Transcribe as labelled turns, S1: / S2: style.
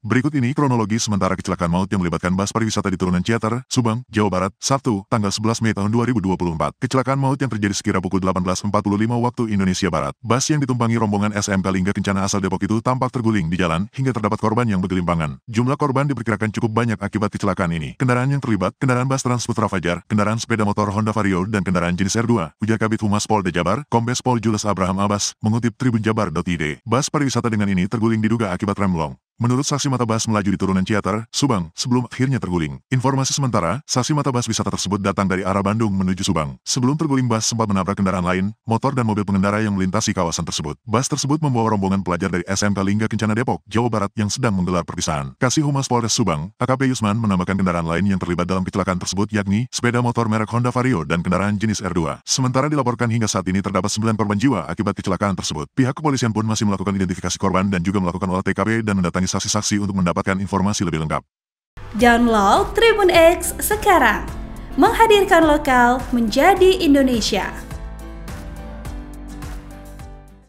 S1: Berikut ini kronologi sementara kecelakaan maut yang melibatkan bus pariwisata di Turunan Ciater, Subang, Jawa Barat, Sabtu, tanggal 11 Mei tahun 2024. Kecelakaan maut yang terjadi sekira pukul 18.45 waktu Indonesia Barat. Bus yang ditumpangi rombongan SMK Lingga Kencana asal Depok itu tampak terguling di jalan hingga terdapat korban yang bergelimpangan. Jumlah korban diperkirakan cukup banyak akibat kecelakaan ini. Kendaraan yang terlibat, kendaraan bus Transputra Fajar, kendaraan sepeda motor Honda Vario, dan kendaraan jenis R2. Ujar Kabit Humas Polda Jabar, Kombes Pol Jules Abraham Abbas, mengutip Tribun Jabar.id. Bus pariwisata dengan ini terguling diduga akibat remblong. Menurut saksi mata Bas melaju di turunan Ciater, Subang, sebelum akhirnya terguling. Informasi sementara, saksi mata Bas wisata tersebut datang dari arah Bandung menuju Subang. Sebelum terguling Bas sempat menabrak kendaraan lain, motor dan mobil pengendara yang melintasi kawasan tersebut. Bas tersebut membawa rombongan pelajar dari SMP Lingga Kencana Depok, Jawa Barat yang sedang menggelar perpisahan. Kasih Humas Polres Subang, AKP Yusman menambahkan kendaraan lain yang terlibat dalam kecelakaan tersebut yakni sepeda motor merek Honda Vario dan kendaraan jenis R2. Sementara dilaporkan hingga saat ini terdapat 9 korban jiwa akibat kecelakaan tersebut. Pihak kepolisian pun masih melakukan identifikasi korban dan juga melakukan olah TKP dan mendatangi saksi-saksi untuk mendapatkan informasi lebih lengkap.
S2: Download Tribun X sekarang. Menghadirkan lokal menjadi Indonesia.